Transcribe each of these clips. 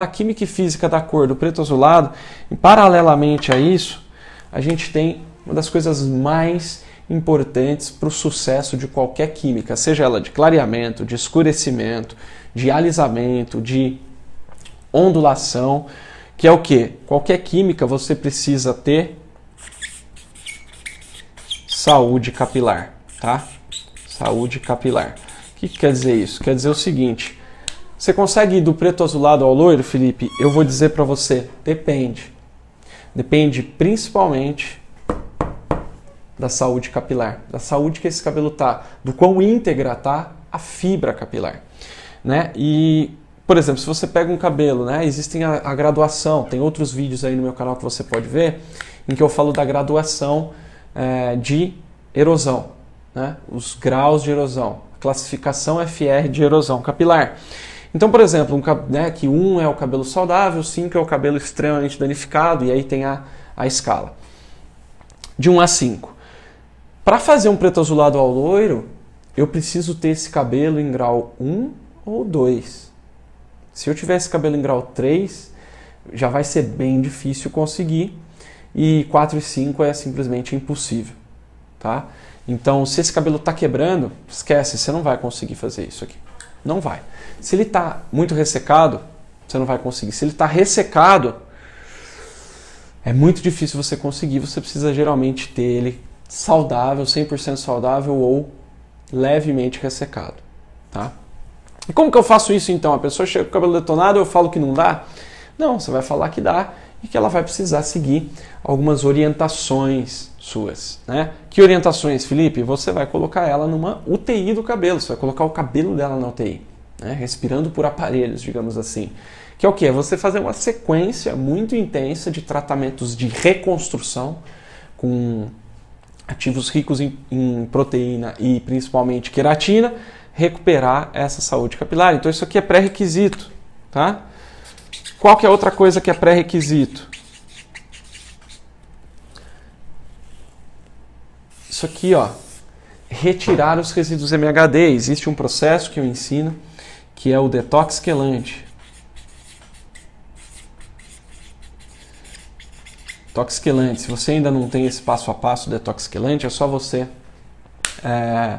A química e física da cor do preto azulado, e paralelamente a isso, a gente tem uma das coisas mais importantes para o sucesso de qualquer química, seja ela de clareamento, de escurecimento, de alisamento, de ondulação, que é o que? Qualquer química você precisa ter saúde capilar, tá? Saúde capilar. O que, que quer dizer isso? Quer dizer o seguinte: você consegue ir do preto azulado ao loiro, Felipe? Eu vou dizer para você, depende. Depende principalmente da saúde capilar, da saúde que esse cabelo tá, do quão íntegra tá a fibra capilar, né? E por exemplo, se você pega um cabelo, né? Existem a, a graduação, tem outros vídeos aí no meu canal que você pode ver, em que eu falo da graduação é, de erosão, né? Os graus de erosão, classificação FR de erosão capilar. Então, por exemplo, um, né, que um é o cabelo saudável, 5 é o cabelo extremamente danificado, e aí tem a, a escala. De 1 um a 5. Para fazer um preto azulado ao loiro, eu preciso ter esse cabelo em grau 1 um ou 2. Se eu tiver esse cabelo em grau 3, já vai ser bem difícil conseguir, e 4 e 5 é simplesmente impossível, tá? Então, se esse cabelo está quebrando, esquece, você não vai conseguir fazer isso aqui. Não vai. Se ele está muito ressecado, você não vai conseguir. Se ele está ressecado, é muito difícil você conseguir. Você precisa geralmente ter ele saudável, 100% saudável ou levemente ressecado, tá? E como que eu faço isso então? A pessoa chega com o cabelo detonado, eu falo que não dá? Não, você vai falar que dá e que ela vai precisar seguir algumas orientações suas, né? Que orientações, Felipe? Você vai colocar ela numa UTI do cabelo, você vai colocar o cabelo dela na UTI, né? respirando por aparelhos, digamos assim. Que é o que? É você fazer uma sequência muito intensa de tratamentos de reconstrução com ativos ricos em, em proteína e principalmente queratina, recuperar essa saúde capilar. Então isso aqui é pré-requisito, tá? Qual que é outra coisa que é pré-requisito? Isso aqui, ó, retirar os resíduos MHD. Existe um processo que eu ensino que é o detox quelante. Detox quelante. Se você ainda não tem esse passo a passo detox quelante, é só você é,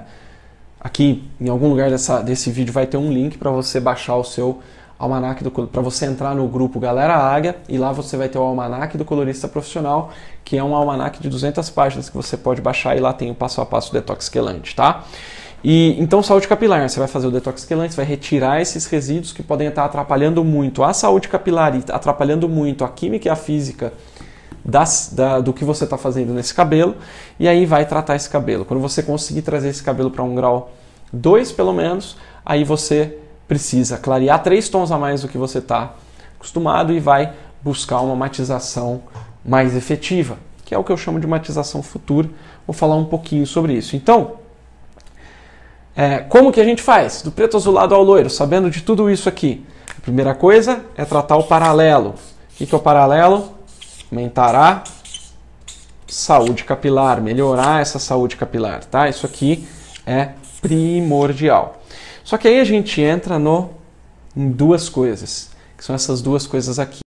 aqui em algum lugar dessa, desse vídeo vai ter um link para você baixar o seu almanac do para você entrar no grupo Galera Águia e lá você vai ter o almanac do colorista profissional, que é um almanac de 200 páginas que você pode baixar e lá tem o passo a passo do detox quelante, tá? E então saúde capilar, você vai fazer o detox quelante, vai retirar esses resíduos que podem estar atrapalhando muito a saúde capilar e atrapalhando muito a química e a física das, da, do que você está fazendo nesse cabelo e aí vai tratar esse cabelo. Quando você conseguir trazer esse cabelo para um grau 2 pelo menos, aí você precisa clarear três tons a mais do que você está acostumado e vai buscar uma matização mais efetiva, que é o que eu chamo de matização futura. Vou falar um pouquinho sobre isso. Então, é, como que a gente faz? Do preto azulado ao loiro, sabendo de tudo isso aqui. A primeira coisa é tratar o paralelo. O que, que é o paralelo? Aumentará saúde capilar, melhorar essa saúde capilar, tá? Isso aqui é primordial. Só que aí a gente entra no, em duas coisas, que são essas duas coisas aqui.